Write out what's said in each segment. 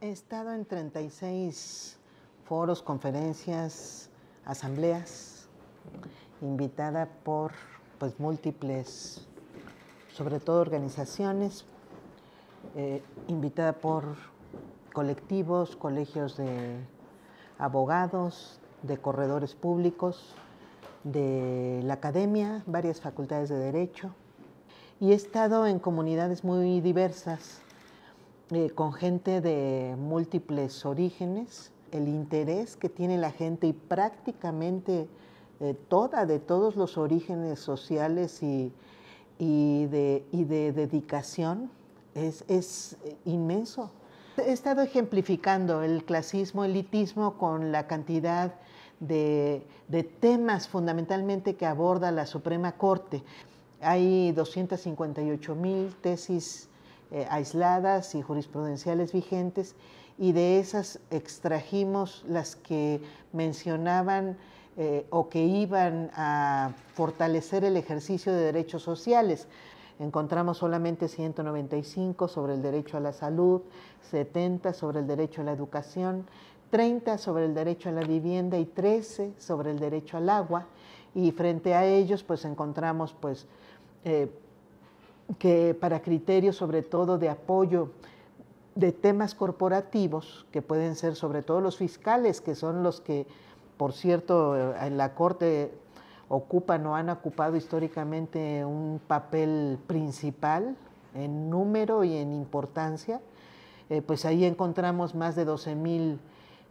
He estado en 36 foros, conferencias, asambleas, invitada por pues, múltiples, sobre todo organizaciones, eh, invitada por colectivos, colegios de abogados, de corredores públicos, de la academia, varias facultades de derecho, y he estado en comunidades muy diversas eh, con gente de múltiples orígenes, el interés que tiene la gente y prácticamente eh, toda, de todos los orígenes sociales y, y, de, dedicación, es, eh, inmenso. He estado ejemplificando el clasismo, elitismo con la cantidad de, de, temas fundamentalmente que aborda la Suprema Corte. Hay 258 mil tesis eh, aisladas y jurisprudenciales vigentes y de esas extrajimos las que mencionaban eh, o que iban a fortalecer el ejercicio de derechos sociales. Encontramos solamente 195 sobre el derecho a la salud, 70 sobre el derecho a la educación, 30 sobre el derecho a la vivienda y 13 sobre el derecho al agua. Y frente a ellos, pues encontramos pues eh, que para criterios sobre todo de apoyo de temas corporativos, que pueden ser sobre todo los fiscales, que son los que, por cierto, eh, en la Corte ocupan o han ocupado históricamente un papel principal en número y en importancia, eh, pues ahí encontramos más de 12.000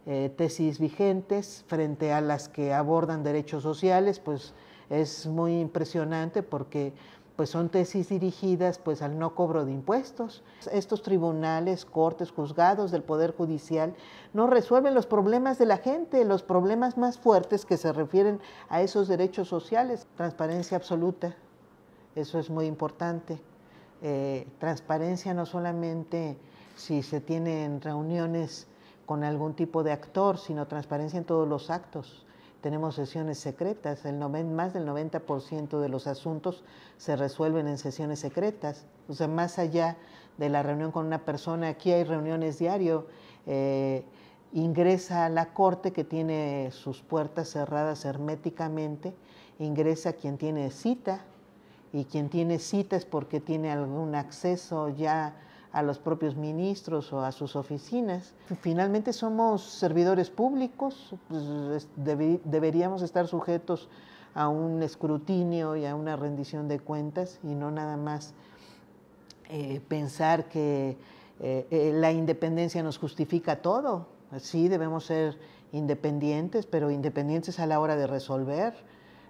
eh, tesis vigentes frente a las que abordan derechos sociales, pues es muy impresionante porque pues son tesis dirigidas pues al no cobro de impuestos. Estos tribunales, cortes, juzgados del Poder Judicial no resuelven los problemas de la gente, los problemas más fuertes que se refieren a esos derechos sociales. Transparencia absoluta, eso es muy importante. Eh, transparencia no solamente si se tienen reuniones con algún tipo de actor, sino transparencia en todos los actos tenemos sesiones secretas, el más del 90% de los asuntos se resuelven en sesiones secretas. O sea, más allá de la reunión con una persona, aquí hay reuniones diario. Eh, ingresa la corte que tiene sus puertas cerradas herméticamente, ingresa quien tiene cita y quien tiene cita es porque tiene algún acceso ya a los propios ministros o a sus oficinas. Finalmente somos servidores públicos, pues, deberíamos estar sujetos a un escrutinio y a una rendición de cuentas y no nada más eh, pensar que eh, eh, la independencia nos justifica todo. Sí, debemos ser independientes, pero independientes a la hora de resolver,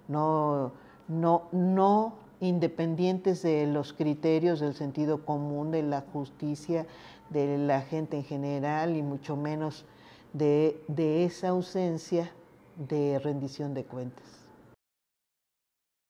no, no, no independientes de los criterios del sentido común, de la justicia, de la gente en general y mucho menos de, esa ausencia de rendición de cuentas.